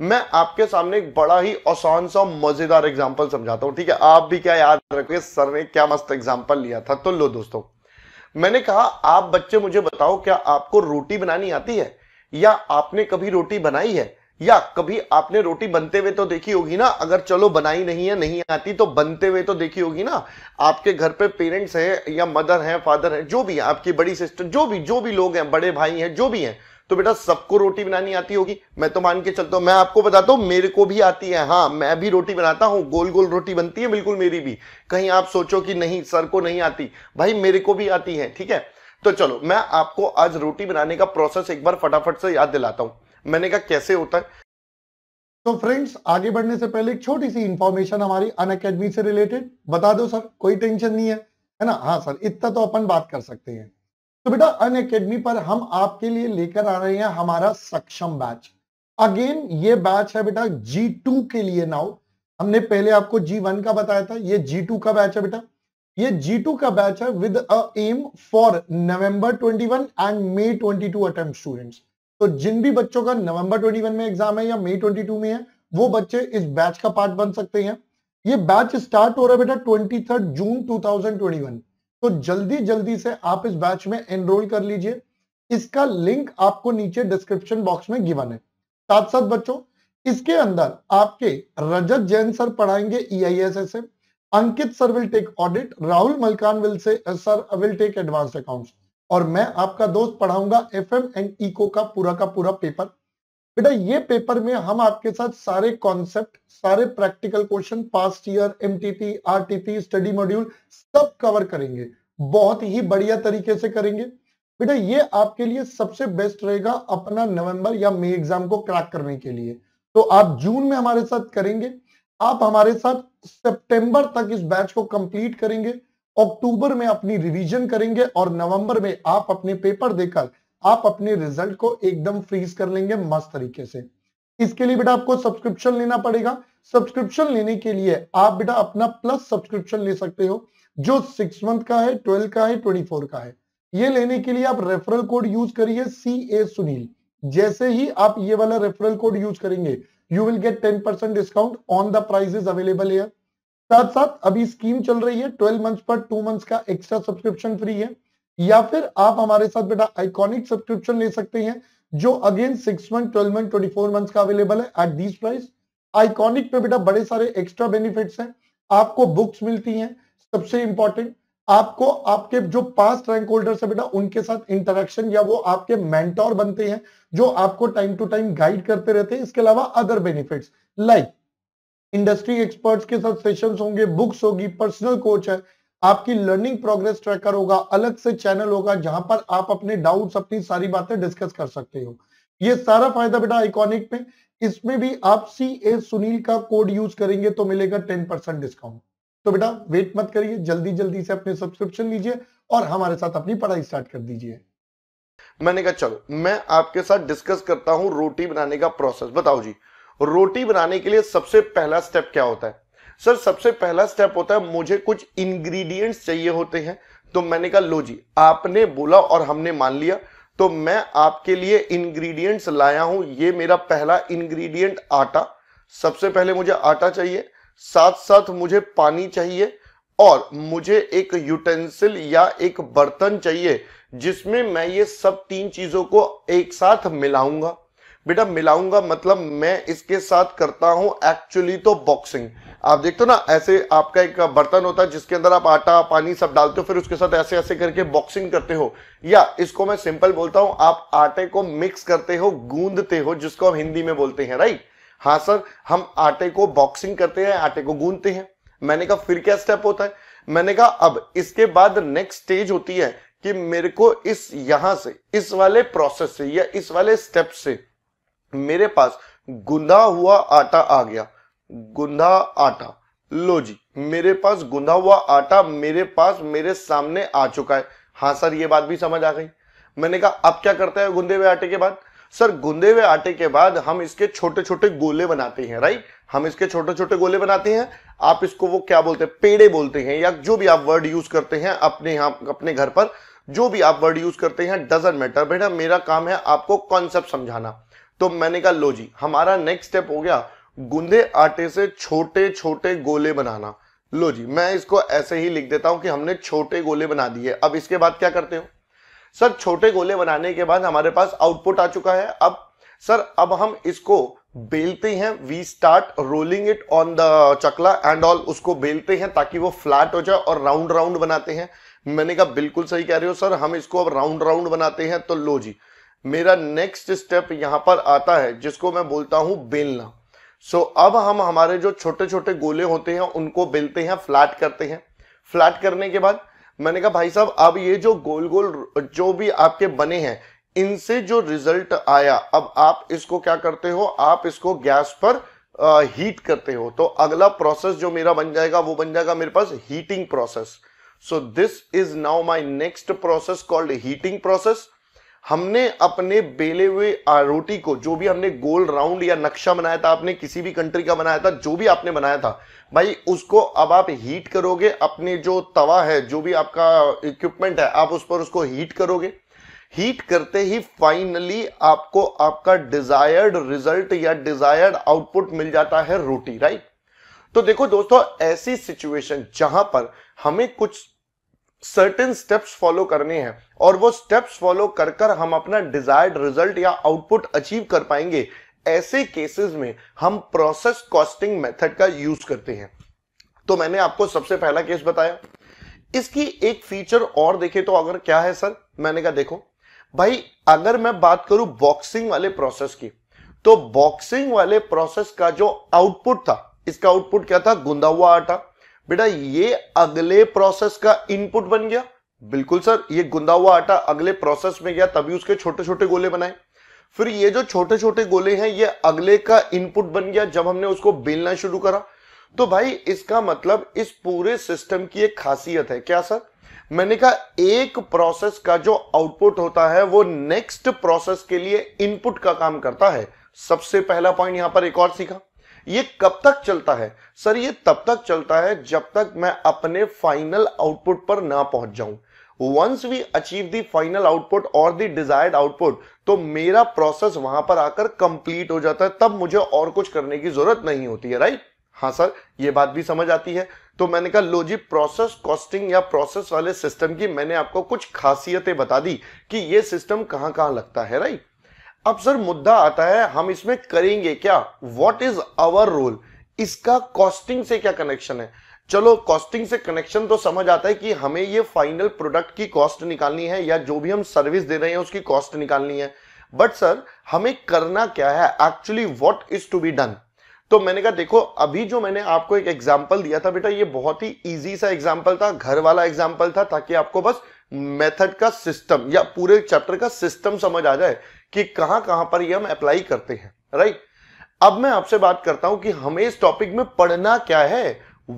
मैं आपके सामने एक बड़ा ही आसान सा मजेदार एग्जाम्पल समझाता हूं ठीक है आप भी क्या याद रखोगे सर ने क्या मस्त एग्जाम्पल लिया था तो लो दोस्तों मैंने कहा आप बच्चे मुझे बताओ क्या आपको रोटी बनानी आती है या आपने कभी रोटी बनाई है या कभी आपने रोटी बनते हुए तो देखी होगी ना अगर चलो बनाई नहीं है नहीं आती तो बनते हुए तो देखी होगी ना आपके घर पे पेरेंट्स हैं या मदर हैं फादर हैं जो भी है आपकी बड़ी सिस्टर जो भी जो भी लोग हैं बड़े भाई हैं जो भी हैं तो बेटा सबको रोटी बनानी आती होगी मैं तो मान के चलता हूँ मैं आपको बताता हूँ मेरे को भी आती है हाँ मैं भी रोटी बनाता हूं गोल गोल रोटी बनती है बिल्कुल मेरी भी कहीं आप सोचो कि नहीं सर को नहीं आती भाई मेरे को भी आती है ठीक है तो चलो मैं आपको आज रोटी बनाने का प्रोसेस एक बार फटाफट से याद दिलाता हूं मैंने कहा कैसे होता है तो फ्रेंड्स आगे बढ़ने से पहले एक छोटी सी इंफॉर्मेशन हमारी अन से रिलेटेड बता दो सर कोई टेंशन नहीं है है ना हाँ सर इतना तो अपन बात कर सकते हैं तो बेटा अन अकेडमी पर हम आपके लिए लेकर आ रहे हैं हमारा सक्षम बैच अगेन ये बैच है बेटा G2 के लिए नाउ हमने पहले आपको G1 का बताया था ये G2 का बैच है बेटा ये G2 का बैच है with a M for November 21 and May 22 two attempt students तो जिन भी बच्चों का नवंबर 21 में एग्जाम है या मे 22 में है वो बच्चे इस बैच का पार्ट बन सकते हैं ये बैच स्टार्ट हो रहा है बेटा ट्वेंटी जून टू तो जल्दी जल्दी से आप इस बैच में एनरोल कर लीजिए इसका लिंक आपको नीचे डिस्क्रिप्शन बॉक्स में गिवन है साथ साथ बच्चों इसके अंदर आपके रजत जैन सर पढ़ाएंगे EISSM e Ankit sir will take audit Rahul Malkan will से sir will take advance accounts और मैं आपका दोस्त पढ़ाऊंगा एफ एम एंड इको का पूरा का पूरा पेपर बेटा ये पेपर में हम आपके साथ सारे कॉन्सेप्ट सारे practical question past year M RTP study module सब कवर करेंगे बहुत ही बढ़िया तरीके से करेंगे बेटा ये आपके लिए सबसे बेस्ट रहेगा अपना नवंबर या मई एग्जाम को क्रैक करने के लिए तो आप जून में हमारे साथ करेंगे आप हमारे साथ सितंबर तक इस बैच को कंप्लीट करेंगे अक्टूबर में अपनी रिवीजन करेंगे और नवंबर में आप अपने पेपर देकर आप अपने रिजल्ट को एकदम फ्रीज कर लेंगे मस्त तरीके से इसके लिए बेटा आपको सब्सक्रिप्शन लेना पड़ेगा सब्सक्रिप्शन लेने के लिए आप बेटा अपना प्लस सब्सक्रिप्शन ले सकते हो जो सिक्स मंथ का है ट्वेल्व का है ट्वेंटी फोर का है ये लेने के लिए आप रेफरल कोड यूज करिए सी ए सुनील जैसे ही आप ये वाला रेफरल कोड यूज करेंगे you will get ten percent discount on the prices available है साथ साथ अभी स्कीम चल रही है ट्वेल्व मंथ्स पर टू मंथ्स का एक्स्ट्रा सब्सक्रिप्शन फ्री है या फिर आप हमारे साथ बेटा आइकॉनिक सब्सक्रिप्शन ले सकते हैं जो again six month twelve month twenty four month का अवेलेबल है एट दिस प्राइस आइकॉनिक पे बेटा बड़े सारे एक्स्ट्रा बेनिफिट्स हैं आपको बुक्स मिलती हैं सबसे इंपॉर्टेंट आपको आपके जो पास्ट रैंक होल्डर्स है बेटा उनके साथ इंटरेक्शन या वो आपके मेंटोर बनते हैं जो आपको टाइम टू टाइम गाइड करते रहते हैं इसके अलावा other benefits like industry experts के साथ सेशंस होंगे बुक्स होगी पर्सनल कोच है आपकी लर्निंग प्रोग्रेस ट्रैकर होगा अलग से चैनल होगा जहां पर आप अपने डाउट अपनी सारी बातें डिस्कस कर सकते हो ये सारा फायदा बेटा आइकॉनिक में इसमें भी आप सी ए सुनील का कोड यूज करेंगे तो मिलेगा टेन परसेंट डिस्काउंट तो बेटा वेट मत करिए जल्दी जल्दी से अपने सब्सक्रिप्शन लीजिए और हमारे साथ अपनी पढ़ाई स्टार्ट कर दीजिए मैंने कहा चलो मैं आपके साथ डिस्कस करता हूं रोटी बनाने का प्रोसेस बताओ जी रोटी बनाने के लिए सबसे पहला स्टेप क्या होता है सर सबसे पहला स्टेप होता है मुझे कुछ इंग्रेडिएंट्स चाहिए होते हैं तो मैंने कहा लो जी आपने बोला और हमने मान लिया तो मैं आपके लिए इंग्रेडिएंट्स लाया हूं ये मेरा पहला इंग्रेडिएंट आटा सबसे पहले मुझे आटा चाहिए साथ साथ मुझे पानी चाहिए और मुझे एक यूटेंसिल या एक बर्तन चाहिए जिसमें मैं ये सब तीन चीजों को एक साथ मिलाऊंगा बेटा मिलाऊंगा मतलब मैं इसके साथ करता हूं एक्चुअली तो बॉक्सिंग आप देखते हो ना ऐसे आपका एक बर्तन होता है जिसके अंदर आप आटा पानी सब डालते हो फिर उसके साथ ऐसे ऐसे करके बॉक्सिंग करते हो या इसको मैं सिंपल बोलता हूं आप आटे को मिक्स करते हो गूंदते हो जिसको हम हिंदी में बोलते हैं राइट हाँ सर हम आटे को बॉक्सिंग करते हैं आटे को गूंदते हैं मैंने कहा फिर क्या स्टेप होता है मैंने कहा अब इसके बाद नेक्स्ट स्टेज होती है कि मेरे को इस यहां से इस वाले प्रोसेस से या इस वाले स्टेप से मेरे पास गुंदा हुआ आटा आ गया गुंदा आटा लो जी मेरे पास गुंदा हुआ आटा मेरे पास मेरे सामने आ चुका है हाँ सर ये बात भी समझ आ गई मैंने कहा अब क्या करते हैं गुंदे हुए आटे के बाद सर गुंदे हुए आटे के बाद हम इसके छोटे छोटे गोले बनाते हैं राइट हम इसके छोटे छोटे गोले बनाते हैं आप इसको वो क्या बोलते हैं पेड़े बोलते हैं या जो भी आप वर्ड यूज करते हैं अपने यहां अपने घर पर जो भी आप वर्ड यूज करते हैं डजेंट मैटर बेटा मेरा काम है आपको कॉन्सेप्ट समझाना तो मैंने कहा लो जी हमारा नेक्स्ट स्टेप हो गया गुंदे आटे से छोटे छोटे गोले बनाना लो जी मैं इसको ऐसे ही लिख देता हूं कि हमने छोटे गोले बना दिए अब इसके बाद क्या करते हो सर छोटे गोले बनाने के बाद हमारे पास आउटपुट आ चुका है अब सर अब हम इसको बेलते हैं we start rolling it on the chakla and all उसको बेलते हैं ताकि वो फ्लैट हो जाए और राउंड राउंड बनाते हैं मैंने कहा बिल्कुल सही कह रहे हो सर हम इसको अब राउंड राउंड बनाते हैं तो लो जी मेरा नेक्स्ट स्टेप यहां पर आता है जिसको मैं बोलता हूं बेलना सो so, अब हम हमारे जो छोटे छोटे गोले होते हैं उनको बेलते हैं फ्लैट करते हैं फ्लैट करने के बाद मैंने कहा भाई साहब अब ये जो गोल गोल जो भी आपके बने हैं इनसे जो रिजल्ट आया अब आप इसको क्या करते हो आप इसको गैस पर आ, हीट करते हो तो अगला प्रोसेस जो मेरा बन जाएगा वो बन जाएगा मेरे पास heating process so this is now my next process called heating process हमने अपने बेले हुए रोटी को जो भी हमने गोल राउंड या नक्शा बनाया था आपने किसी भी कंट्री का बनाया था जो भी आपने बनाया था भाई उसको अब आप हीट करोगे अपने जो तवा है जो भी आपका इक्विपमेंट है आप उस पर उसको हीट करोगे हीट करते ही फाइनली आपको आपका डिजायर्ड रिजल्ट या डिजायर्ड आउटपुट मिल जाता है रोटी राइट तो देखो दोस्तों ऐसी सिचुएशन जहां पर हमें कुछ सर्टेन स्टेप्स फॉलो करने हैं और वो स्टेप्स फॉलो कर कर हम अपना डिजायर्ड रिजल्ट या आउटपुट अचीव कर पाएंगे ऐसे केसेस में हम प्रोसेस कॉस्टिंग मेथड का यूज करते हैं तो मैंने आपको सबसे पहला केस बताया इसकी एक फीचर और देखे तो अगर क्या है सर मैंने कहा देखो भाई अगर मैं बात करूं बॉक्सिंग वाले प्रोसेस की तो बॉक्सिंग वाले प्रोसेस का जो आउटपुट था इसका आउटपुट क्या था गुंदा हुआ आटा बेटा ये अगले प्रोसेस का इनपुट बन गया बिल्कुल सर ये गुंदा हुआ आटा अगले प्रोसेस में गया तभी उसके छोटे छोटे गोले बनाए फिर ये जो छोटे छोटे गोले हैं ये अगले का इनपुट बन गया जब हमने उसको बेलना शुरू करा तो भाई इसका मतलब इस पूरे सिस्टम की एक खासियत है क्या सर मैंने कहा एक प्रोसेस का जो आउटपुट होता है वो नेक्स्ट प्रोसेस के लिए इनपुट का काम करता है सबसे पहला पॉइंट यहां पर एक और सीखा ये कब तक चलता है सर ये तब तक चलता है जब तक मैं अपने फाइनल आउटपुट पर ना पहुंच जाऊं once we achieve the final output और दी डिजायर्ड आउटपुट तो मेरा प्रोसेस वहां पर आकर कंप्लीट हो जाता है तब मुझे और कुछ करने की जरूरत नहीं होती है राइट हाँ सर ये बात भी समझ आती है तो मैंने कहा लो जी प्रोसेस कॉस्टिंग या प्रोसेस वाले सिस्टम की मैंने आपको कुछ खासियतें बता दी कि ये सिस्टम कहां कहां लगता है राइट अब सर मुद्दा आता है हम इसमें करेंगे क्या वॉट इज अवर रोल इसका कॉस्टिंग से क्या कनेक्शन है चलो कॉस्टिंग से कनेक्शन तो समझ आता है कि हमें ये फाइनल प्रोडक्ट की कॉस्ट निकालनी है या जो भी हम सर्विस दे रहे हैं उसकी कॉस्ट निकालनी है बट सर हमें करना क्या है actually what is to be done तो मैंने कहा देखो अभी जो मैंने आपको एक एग्जाम्पल दिया था बेटा ये बहुत ही इजी सा एग्जाम्पल था घर वाला एग्जाम्पल था ताकि आपको बस मेथड का सिस्टम या पूरे चैप्टर का सिस्टम समझ आ जाए कि कहां कहां पर ये हम अप्लाई करते हैं राइट अब मैं आपसे बात करता हूं कि हमें इस टॉपिक में पढ़ना क्या है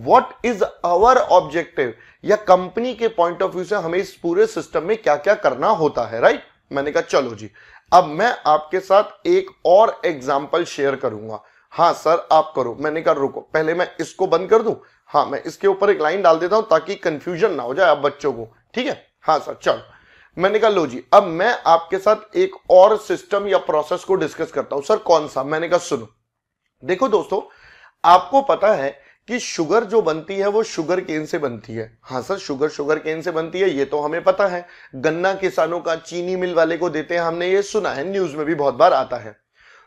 वॉट इज अवर ऑब्जेक्टिव या कंपनी के पॉइंट ऑफ व्यू से हमें इस पूरे सिस्टम में क्या क्या करना होता है राइट मैंने कहा चलो जी अब मैं आपके साथ एक और एग्जाम्पल शेयर करूंगा हाँ सर आप करो मैंने कहा रुको पहले मैं इसको बंद कर दू हाँ मैं इसके ऊपर एक लाइन डाल देता हूं ताकि कंफ्यूजन ना हो जाए आप बच्चों को ठीक है हाँ सर चलो मैंने कहा लो जी अब मैं आपके साथ एक और सिस्टम या प्रोसेस को डिस्कस करता हूं सर कौन सा मैंने कहा सुनो देखो दोस्तों आपको पता है कि शुगर जो बनती है वो शुगर केन से बनती है हाँ सर शुगर शुगर केन से बनती है ये तो हमें पता है गन्ना किसानों का चीनी मिल वाले को देते हैं हमने ये सुना है न्यूज में भी बहुत बार आता है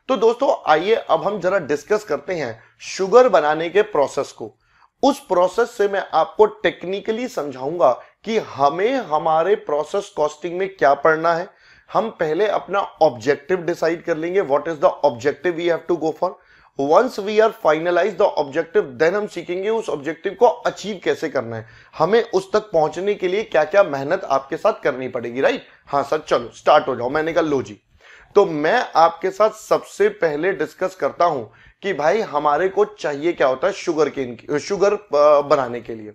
तो दोस्तों आइए अब हम जरा डिस्कस करते हैं शुगर बनाने के प्रोसेस को उस प्रोसेस से मैं आपको टेक्निकली समझाऊंगा कि हमें हमारे प्रोसेस कॉस्टिंग में क्या पढ़ना है हम पहले अपना ऑब्जेक्टिव डिसाइड कर लेंगे what is the objective we have to go for once we are finalise the objective then हम सीखेंगे उस ऑब्जेक्टिव को अचीव कैसे करना है हमें उस तक पहुंचने के लिए क्या क्या मेहनत आपके साथ करनी पड़ेगी राइट हाँ सर चलो स्टार्ट हो जाओ मैंने कहा लो जी तो मैं आपके साथ सबसे पहले डिस्कस करता हूं कि भाई हमारे को चाहिए क्या होता है शुगर के शुगर बनाने के लिए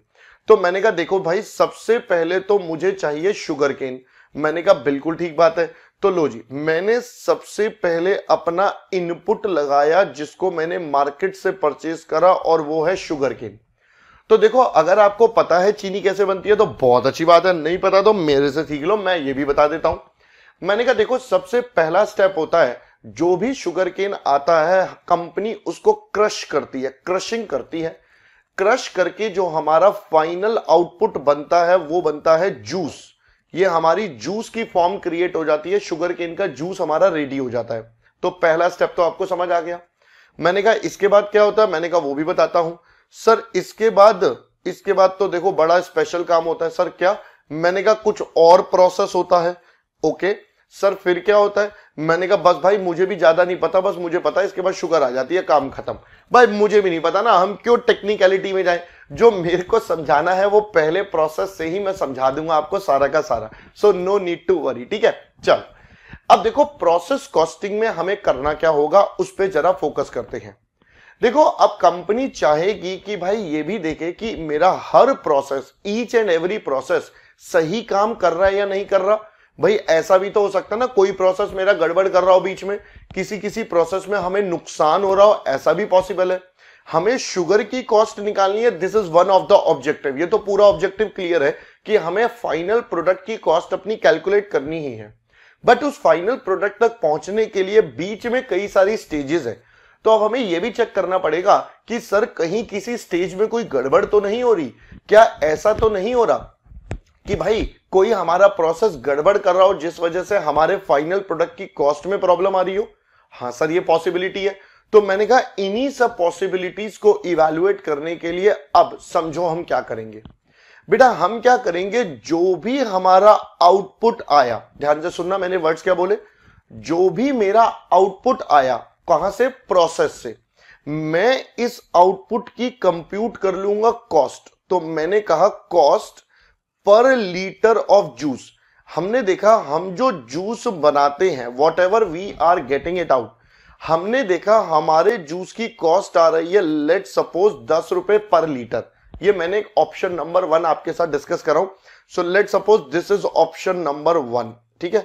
तो मैंने कहा देखो भाई सबसे पहले तो मुझे चाहिए शुगर केन मैंने कहा बिल्कुल ठीक बात है तो लो जी मैंने सबसे पहले अपना इनपुट लगाया जिसको मैंने मार्केट से परचेज करा और वो है शुगर केन तो देखो अगर आपको पता है चीनी कैसे बनती है तो बहुत अच्छी बात है नहीं पता तो मेरे से सीख लो मैं ये भी बता देता हूं मैंने कहा देखो सबसे पहला स्टेप होता है जो भी शुगर केन आता है कंपनी उसको क्रश करती है क्रशिंग करती है क्रश करके जो हमारा फाइनल आउटपुट बनता है वो बनता है जूस ये हमारी जूस की फॉर्म क्रिएट हो जाती है शुगर केन का जूस हमारा रेडी हो जाता है तो पहला स्टेप तो आपको समझ आ गया मैंने कहा इसके बाद क्या होता है मैंने कहा वो भी बताता हूं सर इसके बाद इसके बाद तो देखो बड़ा स्पेशल काम होता है सर क्या मैंने कहा कुछ और प्रोसेस होता है ओके सर फिर क्या होता है मैंने कहा बस भाई मुझे भी ज्यादा नहीं पता बस मुझे पता है इसके बाद शुगर आ जाती है काम खत्म भाई मुझे भी नहीं पता ना हम क्यों टेक्निकलिटी में जाए जो मेरे को समझाना है वो पहले प्रोसेस से ही मैं समझा दूंगा आपको सारा का सारा so no need to worry ठीक है चल अब देखो प्रोसेस कॉस्टिंग में हमें करना क्या होगा उस पर जरा फोकस करते हैं देखो अब कंपनी चाहेगी कि भाई ये भी देखे कि मेरा हर process each and every process सही काम कर रहा है या नहीं कर रहा भाई ऐसा भी तो हो सकता है ना कोई प्रोसेस मेरा गड़बड़ कर रहा हो बीच में किसी किसी प्रोसेस में हमें नुकसान हो रहा हो ऐसा भी पॉसिबल है हमें शुगर की कॉस्ट निकालनी है this is one of the objective ये तो पूरा ऑब्जेक्टिव क्लियर है कि हमें फाइनल प्रोडक्ट की कॉस्ट अपनी कैलकुलेट करनी ही है बट उस फाइनल प्रोडक्ट तक पहुंचने के लिए बीच में कई सारी स्टेजेस है तो अब हमें यह भी चेक करना पड़ेगा कि सर कहीं किसी स्टेज में कोई गड़बड़ तो नहीं हो रही क्या ऐसा तो नहीं हो रहा कि भाई कोई हमारा प्रोसेस गड़बड़ कर रहा हो जिस वजह से हमारे फाइनल प्रोडक्ट की कॉस्ट में प्रॉब्लम आ रही हो हाँ सर ये पॉसिबिलिटी है तो मैंने कहा इन्हीं सब पॉसिबिलिटीज को इवेल्युएट करने के लिए अब समझो हम क्या करेंगे बेटा हम क्या करेंगे जो भी हमारा आउटपुट आया ध्यान से सुनना मैंने वर्ड्स क्या बोले जो भी मेरा आउटपुट आया कहां से प्रोसेस से मैं इस आउटपुट की कंप्यूट कर लूंगा कॉस्ट तो मैंने कहा cost per litre of juice हमने देखा हम जो जूस बनाते हैं whatever we are getting it out हमने देखा हमारे जूस की कॉस्ट आ रही है लेट सपोज दस रुपए पर लीटर ये मैंने एक ऑप्शन नंबर वन आपके साथ डिस्कस करा हूं so let suppose this is option number one ठीक है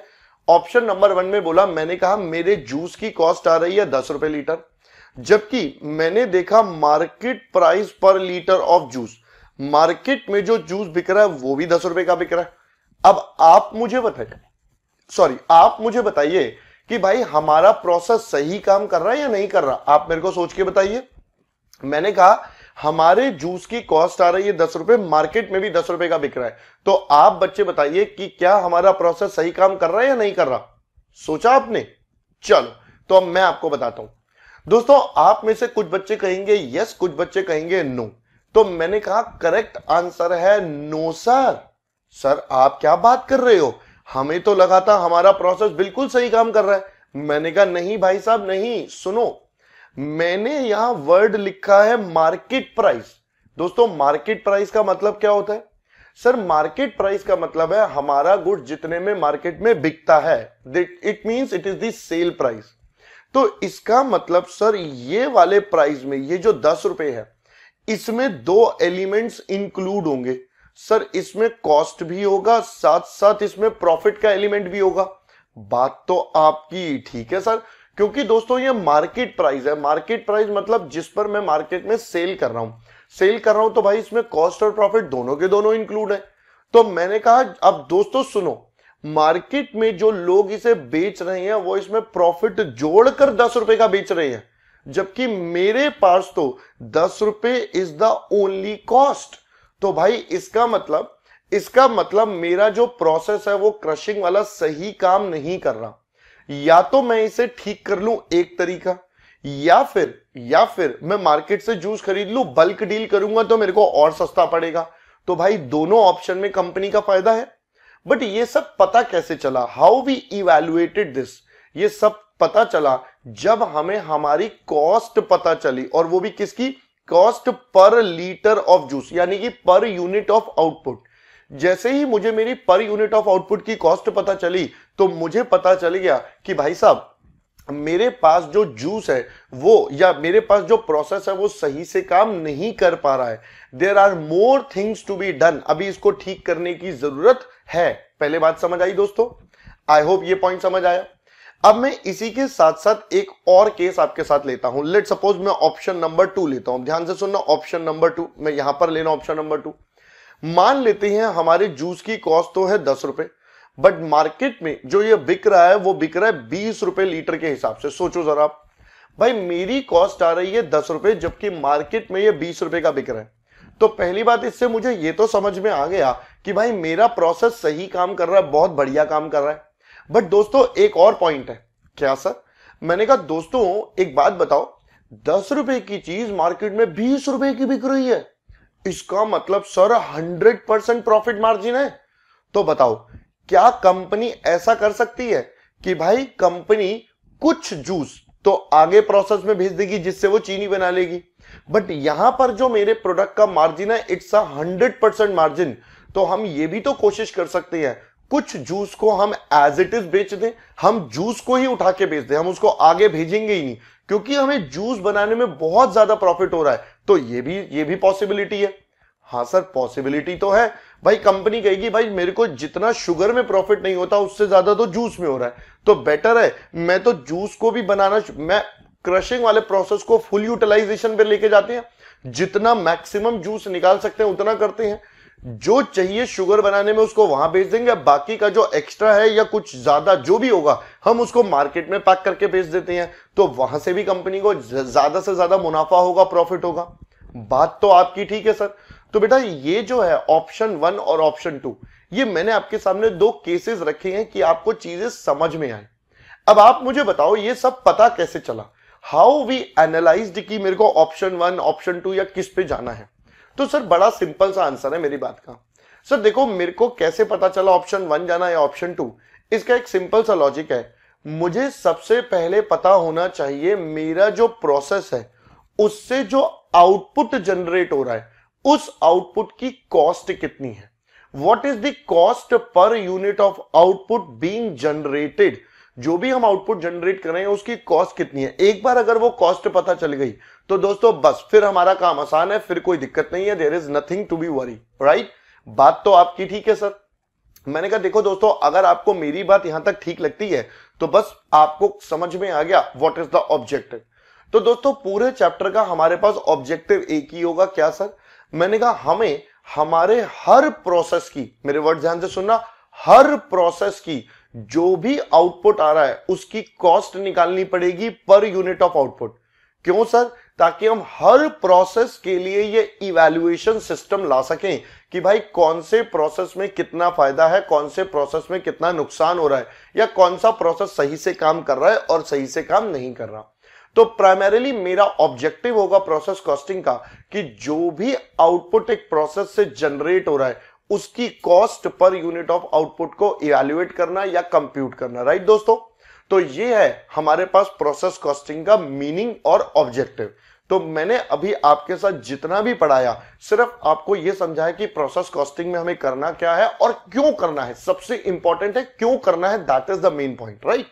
ऑप्शन नंबर वन में बोला मैंने कहा मेरे जूस की कॉस्ट आ रही है दस रुपए लीटर जबकि मैंने देखा मार्केट प्राइस पर लीटर ऑफ जूस मार्केट में जो जूस बिक रहा है वो भी दस रुपए का बिक रहा है अब आप मुझे बताइए सॉरी आप मुझे बताइए कि भाई हमारा प्रोसेस सही काम कर रहा है या नहीं कर रहा आप मेरे को सोच के बताइए मैंने कहा हमारे जूस की कॉस्ट आ रही है दस रुपए मार्केट में भी दस रुपए का बिक रहा है तो आप बच्चे बताइए कि क्या हमारा प्रोसेस सही काम कर रहा है या नहीं कर रहा सोचा आपने चलो तो अब मैं आपको बताता हूं दोस्तों आप में से कुछ बच्चे कहेंगे यस कुछ बच्चे कहेंगे नो तो मैंने कहा करेक्ट आंसर है नो सर सर आप क्या बात कर रहे हो हमें तो लगा था हमारा प्रोसेस बिल्कुल सही काम कर रहा है मैंने कहा नहीं भाई साहब नहीं सुनो मैंने यहां वर्ड लिखा है मार्केट प्राइस दोस्तों मार्केट प्राइस का मतलब क्या होता है सर मार्केट प्राइस का मतलब है हमारा गुड जितने में मार्केट में बिकता है it means it is the sale price तो इसका मतलब सर ये वाले प्राइस में ये जो दस रुपए है इसमें दो एलिमेंट्स इंक्लूड होंगे सर इसमें कॉस्ट भी होगा साथ साथ इसमें प्रॉफिट का एलिमेंट भी होगा बात तो आपकी ठीक है सर क्योंकि दोस्तों ये मार्केट प्राइस है मार्केट प्राइस मतलब जिस पर मैं मार्केट में सेल कर रहा हूं सेल कर रहा हूं तो भाई इसमें कॉस्ट और प्रॉफिट दोनों के दोनों इंक्लूड है तो मैंने कहा अब दोस्तों सुनो मार्केट में जो लोग इसे बेच रहे हैं वो इसमें प्रॉफिट जोड़कर दस रुपए का बेच रहे हैं जबकि मेरे पास तो दस रुपए इज द ओनली कॉस्ट तो भाई इसका मतलब इसका मतलब मेरा जो प्रोसेस है वो क्रशिंग वाला सही काम नहीं कर रहा या तो मैं इसे ठीक कर लू एक तरीका या फिर या फिर मैं मार्केट से जूस खरीद लू बल्क डील करूंगा तो मेरे को और सस्ता पड़ेगा तो भाई दोनों ऑप्शन में कंपनी का फायदा है बट ये सब पता कैसे चला हाउ वी इवेल्युएटेड दिस ये सब पता चला जब हमें हमारी कॉस्ट पता चली और वो भी किसकी cost per litre of juice यानी कि पर यूनिट ऑफ आउटपुट जैसे ही मुझे मेरी पर यूनिट ऑफ आउटपुट की कॉस्ट पता चली तो मुझे पता चल गया कि भाई साहब मेरे पास जो जूस है वो या मेरे पास जो प्रोसेस है वो सही से काम नहीं कर पा रहा है there are more things to be done अभी इसको ठीक करने की जरूरत है पहले बात समझ आई दोस्तों आई होप ये पॉइंट समझ आया अब मैं इसी के साथ साथ एक और केस आपके साथ लेता हूं लेट सपोज मैं ऑप्शन नंबर टू लेता हूं ध्यान से सुनना ऑप्शन नंबर टू मैं यहां पर लेना ऑप्शन नंबर टू मान लेते हैं हमारे जूस की कॉस्ट तो है दस रुपए बट मार्केट में जो ये बिक रहा है वो बिक रहा है बीस रुपए लीटर के हिसाब से सोचो जरा आप भाई मेरी कॉस्ट आ रही है दस रुपए जबकि मार्केट में ये बीस रुपए का बिक रहा है तो पहली बात इससे मुझे ये तो समझ में आ गया कि भाई मेरा प्रोसेस सही काम कर रहा है बहुत बढ़िया काम कर रहा है बट दोस्तों एक और पॉइंट है क्या सर मैंने कहा दोस्तों एक बात बताओ दस रुपए की चीज मार्केट में बीस रुपए की बिक रही है इसका मतलब sir hundred percent profit margin है तो बताओ क्या कंपनी ऐसा कर सकती है कि भाई कंपनी कुछ जूस तो आगे प्रोसेस में भेज देगी जिससे वो चीनी बना लेगी बट यहां पर जो मेरे प्रोडक्ट का मार्जिन है it's a hundred percent margin तो हम ये भी तो कोशिश कर सकते हैं कुछ जूस को हम एज इट इज बेच दें हम जूस को ही उठा के बेच दें हम उसको आगे भेजेंगे ही नहीं क्योंकि हमें जूस बनाने में बहुत ज्यादा प्रॉफिट हो रहा है तो ये भी ये भी पॉसिबिलिटी है हाँ सर पॉसिबिलिटी तो है भाई कंपनी कहेगी भाई मेरे को जितना शुगर में प्रॉफिट नहीं होता उससे ज्यादा तो जूस में हो रहा है तो बेटर है मैं तो जूस को भी बनाना मैं क्रशिंग वाले प्रोसेस को फुल यूटिलाइजेशन पे लेके जाते हैं जितना मैक्सिमम जूस निकाल सकते हैं उतना करते हैं जो चाहिए शुगर बनाने में उसको वहां भेज देंगे बाकी का जो एक्स्ट्रा है या कुछ ज्यादा जो भी होगा हम उसको मार्केट में पैक करके भेज देते हैं तो वहां से भी कंपनी को ज्यादा से ज्यादा मुनाफा होगा प्रॉफिट होगा बात तो आपकी ठीक है सर तो बेटा ये जो है ऑप्शन वन और ऑप्शन टू ये मैंने आपके सामने दो केसेस रखे हैं कि आपको चीजें समझ में आए अब आप मुझे बताओ ये सब पता कैसे चला हाउ वी एनालाइज कि मेरे को ऑप्शन वन ऑप्शन टू या किस पे जाना है तो सर बड़ा सिंपल सा आंसर है मेरी बात का सर देखो मेरे को कैसे पता चला ऑप्शन वन जाना या ऑप्शन टू इसका एक सिंपल सा लॉजिक है मुझे सबसे पहले पता होना चाहिए मेरा जो प्रोसेस है उससे जो आउटपुट जनरेट हो रहा है उस आउटपुट की कॉस्ट कितनी है what is the cost per unit of output being generated जो भी हम आउटपुट जनरेट कर रहे हैं उसकी कॉस्ट कितनी है एक बार अगर वो कॉस्ट पता चल गई तो दोस्तों बस फिर हमारा काम आसान है फिर कोई दिक्कत नहीं है there is nothing to be worry right बात तो आपकी ठीक है सर मैंने कहा देखो दोस्तों अगर आपको मेरी बात यहां तक ठीक लगती है तो बस आपको समझ में आ गया व्हाट इज द ऑब्जेक्टिव तो दोस्तों पूरे चैप्टर का हमारे पास ऑब्जेक्टिव एक ही होगा क्या सर मैंने कहा हमें हमारे हर प्रोसेस की मेरे वर्ड ध्यान से सुनना हर प्रोसेस की जो भी आउटपुट आ रहा है उसकी कॉस्ट निकालनी पड़ेगी पर यूनिट ऑफ आउटपुट क्यों सर ताकि हम हर प्रोसेस के लिए ये इवेल्युएशन सिस्टम ला सकें कि भाई कौन से प्रोसेस में कितना फायदा है कौन से प्रोसेस में कितना नुकसान हो रहा है या कौन सा प्रोसेस सही से काम कर रहा है और सही से काम नहीं कर रहा तो प्राइमरीली मेरा ऑब्जेक्टिव होगा प्रोसेस कॉस्टिंग का कि जो भी आउटपुट एक प्रोसेस से जनरेट हो रहा है उसकी cost per unit of output को इवेल्युएट करना या कंप्यूट करना राइट दोस्तों तो ये है हमारे पास प्रोसेस कॉस्टिंग का मीनिंग और ऑब्जेक्टिव तो मैंने अभी आपके साथ जितना भी पढ़ाया सिर्फ आपको यह समझाया कि प्रोसेस कॉस्टिंग में हमें करना क्या है और क्यों करना है सबसे इंपॉर्टेंट है क्यों करना है that is the main point right